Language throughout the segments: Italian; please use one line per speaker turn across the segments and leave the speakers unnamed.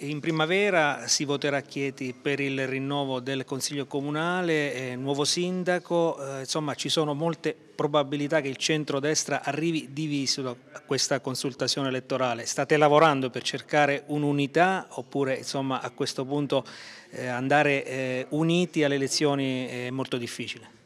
In primavera si voterà Chieti per il rinnovo del Consiglio Comunale, eh, nuovo sindaco, eh, insomma ci sono molte probabilità che il centrodestra arrivi diviso a questa consultazione elettorale. State lavorando per cercare un'unità oppure insomma, a questo punto eh, andare eh, uniti alle elezioni è molto difficile?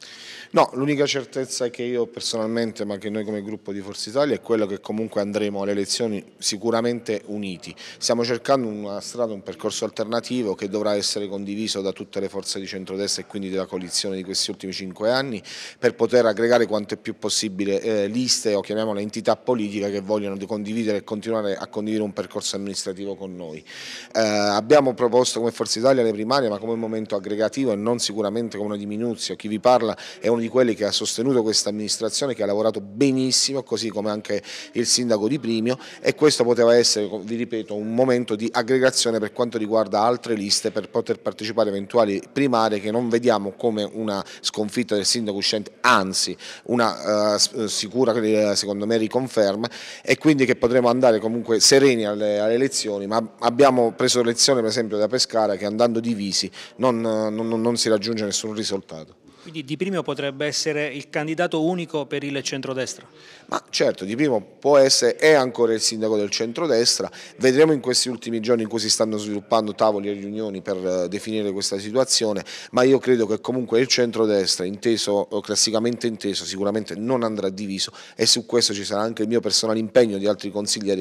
No, l'unica certezza che io personalmente, ma che noi come gruppo di Forza Italia, è quella che comunque andremo alle elezioni sicuramente uniti. Stiamo cercando una strada, un percorso alternativo che dovrà essere condiviso da tutte le forze di centrodestra e quindi della coalizione di questi ultimi cinque anni per poter aggregare quanto più possibile eh, liste o chiamiamole entità politiche che vogliono condividere e continuare a condividere un percorso amministrativo con noi. Eh, abbiamo proposto come Forza Italia le primarie ma come un momento aggregativo e non sicuramente come una diminuzione. Chi vi parla è un di quelli che ha sostenuto questa amministrazione che ha lavorato benissimo, così come anche il sindaco di Primio e questo poteva essere, vi ripeto, un momento di aggregazione per quanto riguarda altre liste per poter partecipare a eventuali primarie che non vediamo come una sconfitta del sindaco uscente, anzi una uh, sicura, secondo me, riconferma e quindi che potremo andare comunque sereni alle, alle elezioni, ma abbiamo preso lezione per esempio da Pescara che andando divisi non, non, non si raggiunge nessun risultato.
Quindi Di Primo potrebbe essere il candidato unico per il centrodestra?
Ma certo, Di Primo può essere, è ancora il sindaco del centrodestra, vedremo in questi ultimi giorni in cui si stanno sviluppando tavoli e riunioni per eh, definire questa situazione, ma io credo che comunque il centrodestra, inteso, classicamente inteso, sicuramente non andrà diviso e su questo ci sarà anche il mio personale impegno di altri consiglieri